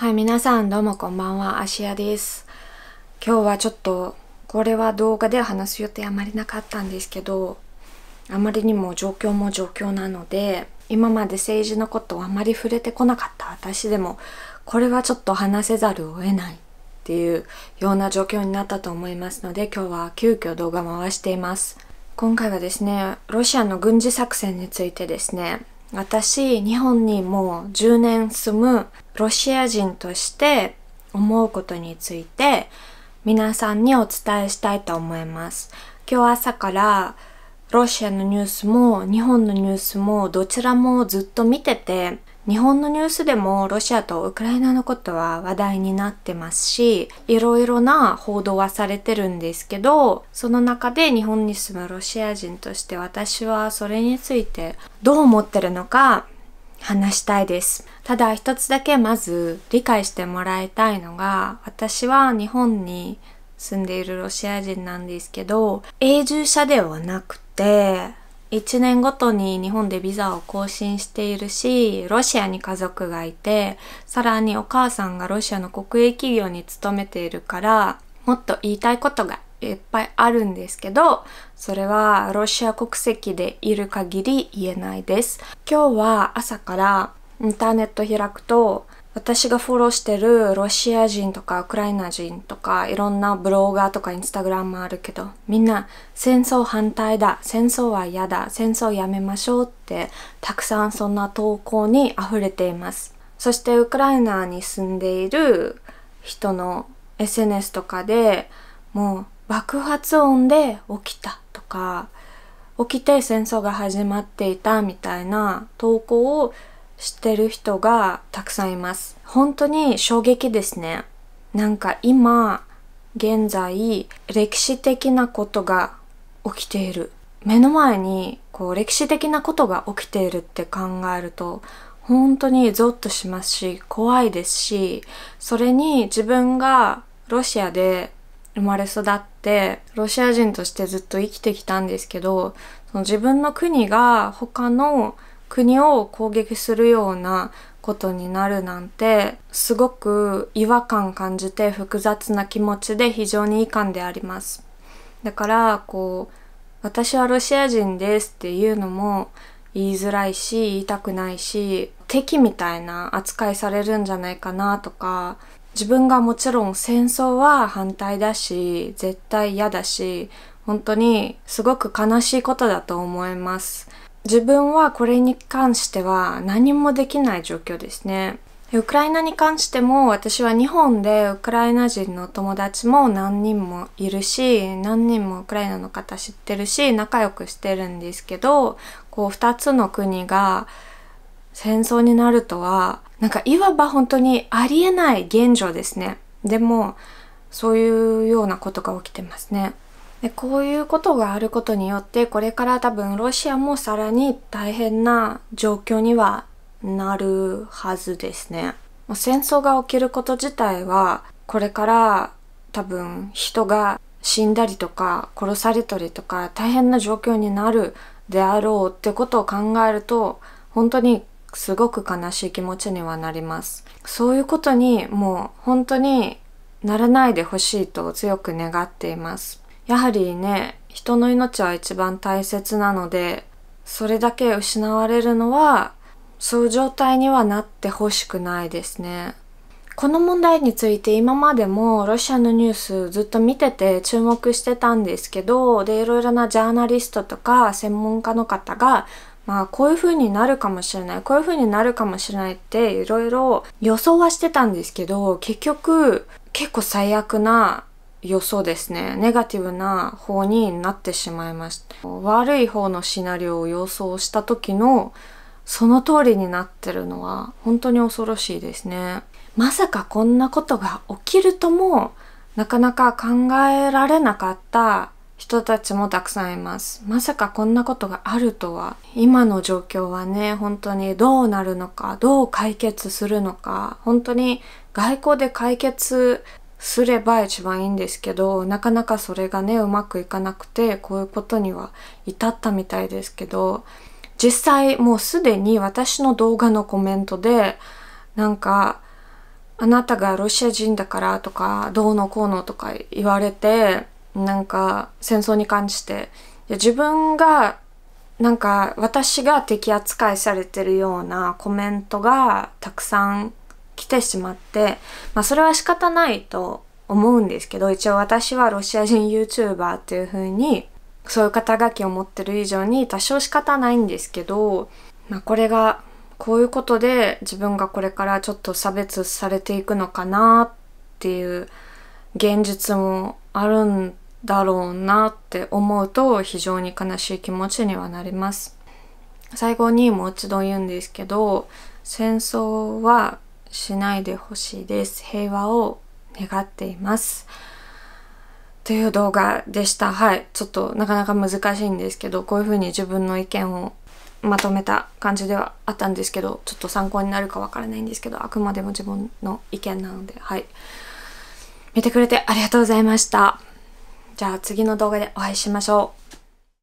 はい、皆さんどうもこんばんは、アシアです。今日はちょっと、これは動画で話す予定あまりなかったんですけど、あまりにも状況も状況なので、今まで政治のことをあまり触れてこなかった私でも、これはちょっと話せざるを得ないっていうような状況になったと思いますので、今日は急遽動画回しています。今回はですね、ロシアの軍事作戦についてですね、私日本にもう10年住むロシア人として思うことについて皆さんにお伝えしたいと思います。今日朝からロシアのニュースも日本のニュースもどちらもずっと見てて日本のニュースでもロシアとウクライナのことは話題になってますしいろいろな報道はされてるんですけどその中で日本に住むロシア人として私はそれについてどう思ってるのか話したいですただ一つだけまず理解してもらいたいのが私は日本に住んでいるロシア人なんですけど永住者ではなくて1年ごとに日本でビザを更新しているし、ロシアに家族がいて、さらにお母さんがロシアの国営企業に勤めているから、もっと言いたいことがいっぱいあるんですけど、それはロシア国籍でいる限り言えないです。今日は朝からインターネット開くと、私がフォローしてるロシア人とかウクライナ人とかいろんなブロガーとかインスタグラムもあるけどみんな戦争反対だ戦争は嫌だ戦争やめましょうってたくさんそんな投稿に溢れていますそしてウクライナに住んでいる人の SNS とかでもう爆発音で起きたとか起きて戦争が始まっていたみたいな投稿を知ってる人がたくさんいます。本当に衝撃ですね。なんか今、現在、歴史的なことが起きている。目の前にこう歴史的なことが起きているって考えると、本当にゾッとしますし、怖いですし、それに自分がロシアで生まれ育って、ロシア人としてずっと生きてきたんですけど、その自分の国が他の国を攻撃するようなことになるなんてすごく違和感感じて複雑な気持ちで非常に遺憾でありますだからこう私はロシア人ですっていうのも言いづらいし言いたくないし敵みたいな扱いされるんじゃないかなとか自分がもちろん戦争は反対だし絶対嫌だし本当にすごく悲しいことだと思います自分はこれに関しては何もできない状況ですね。ウクライナに関しても私は日本でウクライナ人の友達も何人もいるし何人もウクライナの方知ってるし仲良くしてるんですけどこう二つの国が戦争になるとはなんかいわば本当にありえない現状ですねでもそういうようなことが起きてますね。でこういうことがあることによってこれから多分ロシアもさらに大変な状況にはなるはずですね。もう戦争が起きること自体はこれから多分人が死んだりとか殺されたりとか大変な状況になるであろうってことを考えると本当にすごく悲しい気持ちにはなります。そういうことにもう本当にならないでほしいと強く願っています。やはりね、人の命は一番大切なので、それだけ失われるのは、そういう状態にはなってほしくないですね。この問題について今までもロシアのニュースずっと見てて注目してたんですけど、で、いろいろなジャーナリストとか専門家の方が、まあこういう風になるかもしれない、こういう風になるかもしれないっていろいろ予想はしてたんですけど、結局結構最悪な予想ですね。ネガティブな方になってしまいました。悪い方のシナリオを予想した時のその通りになってるのは本当に恐ろしいですね。まさかこんなことが起きるともなかなか考えられなかった人たちもたくさんいます。まさかこんなことがあるとは。今の状況はね、本当にどうなるのか、どう解決するのか、本当に外交で解決すれば一番いいんですけどなかなかそれがねうまくいかなくてこういうことには至ったみたいですけど実際もうすでに私の動画のコメントでなんかあなたがロシア人だからとかどうのこうのとか言われてなんか戦争に関していや自分がなんか私が敵扱いされてるようなコメントがたくさんてしまって、まあ、それは仕方ないと思うんですけど一応私はロシア人 YouTuber っていう風にそういう肩書きを持ってる以上に多少仕方ないんですけど、まあ、これがこういうことで自分がこれからちょっと差別されていくのかなっていう現実もあるんだろうなって思うと非常に悲しい気持ちにはなります。最後にもう一度言うんですけど戦争はしないでほしいです。平和を願っています。という動画でした。はい。ちょっとなかなか難しいんですけど、こういう風に自分の意見をまとめた感じではあったんですけど、ちょっと参考になるかわからないんですけど、あくまでも自分の意見なので、はい。見てくれてありがとうございました。じゃあ次の動画でお会いしましょう。